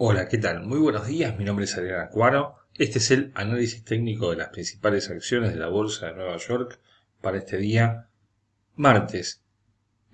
Hola, ¿qué tal? Muy buenos días, mi nombre es Adrián Acuaro. Este es el análisis técnico de las principales acciones de la Bolsa de Nueva York para este día, martes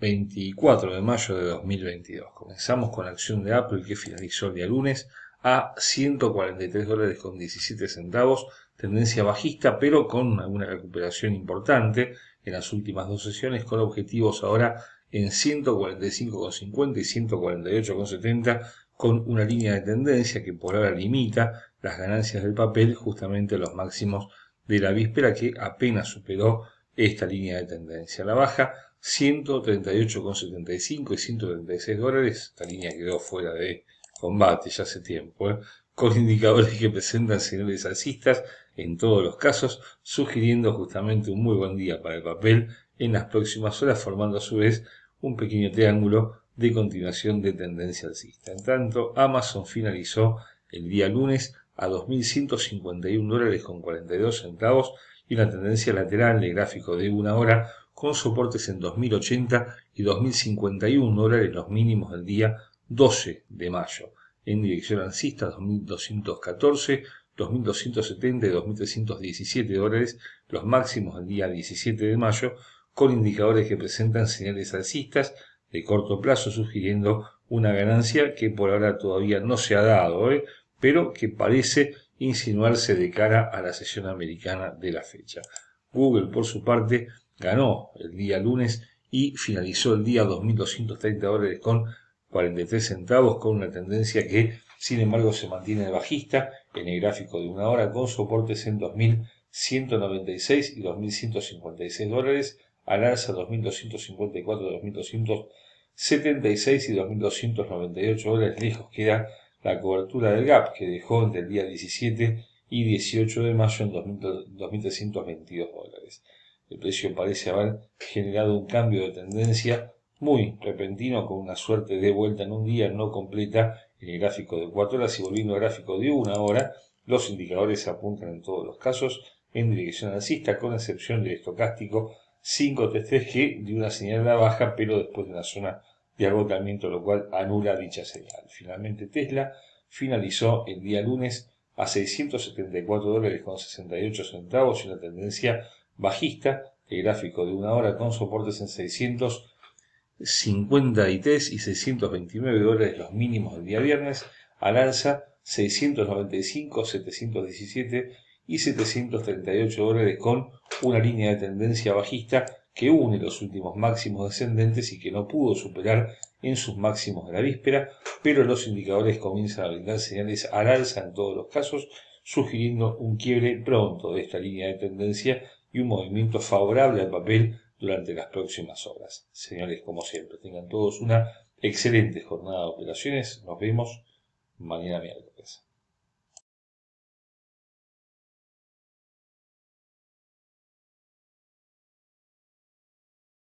24 de mayo de 2022. Comenzamos con la acción de Apple que finalizó el día lunes a 143 dólares con 17 centavos, tendencia bajista pero con alguna recuperación importante en las últimas dos sesiones con objetivos ahora en 145,50 y 148,70 con una línea de tendencia que por ahora limita las ganancias del papel justamente a los máximos de la víspera que apenas superó esta línea de tendencia. La baja 138,75 y 136 dólares, esta línea quedó fuera de combate ya hace tiempo, ¿eh? con indicadores que presentan señales alcistas en todos los casos, sugiriendo justamente un muy buen día para el papel en las próximas horas, formando a su vez un pequeño triángulo de continuación de tendencia alcista. En tanto, Amazon finalizó el día lunes a 2.151 dólares con 42 centavos y una tendencia lateral de gráfico de una hora con soportes en 2.080 y 2.051 dólares los mínimos del día 12 de mayo. En dirección alcista 2.214, 2.270 y 2.317 dólares los máximos del día 17 de mayo con indicadores que presentan señales alcistas de corto plazo, sugiriendo una ganancia que por ahora todavía no se ha dado, ¿eh? pero que parece insinuarse de cara a la sesión americana de la fecha. Google, por su parte, ganó el día lunes y finalizó el día 2.230 dólares con 43 centavos, con una tendencia que, sin embargo, se mantiene bajista en el gráfico de una hora, con soportes en 2.196 y 2.156 dólares, al alza 2.254, 2.276 y 2.298 dólares. Lejos queda la cobertura del gap que dejó entre el día 17 y 18 de mayo en 2.322 dólares. El precio parece haber generado un cambio de tendencia muy repentino con una suerte de vuelta en un día no completa en el gráfico de 4 horas y volviendo al gráfico de 1 hora, los indicadores apuntan en todos los casos en dirección alcista con excepción del estocástico 5 testes que de una señal de baja, pero después de una zona de agotamiento, lo cual anula dicha señal. Finalmente, Tesla finalizó el día lunes a 674 dólares con 68 centavos y una tendencia bajista. El gráfico de una hora con soportes en 653 y 629 dólares, los mínimos del día viernes, al alza 695, 717 y 738 dólares con una línea de tendencia bajista que une los últimos máximos descendentes y que no pudo superar en sus máximos de la víspera, pero los indicadores comienzan a brindar señales al alza en todos los casos, sugiriendo un quiebre pronto de esta línea de tendencia y un movimiento favorable al papel durante las próximas horas. Señores, como siempre, tengan todos una excelente jornada de operaciones. Nos vemos mañana miércoles.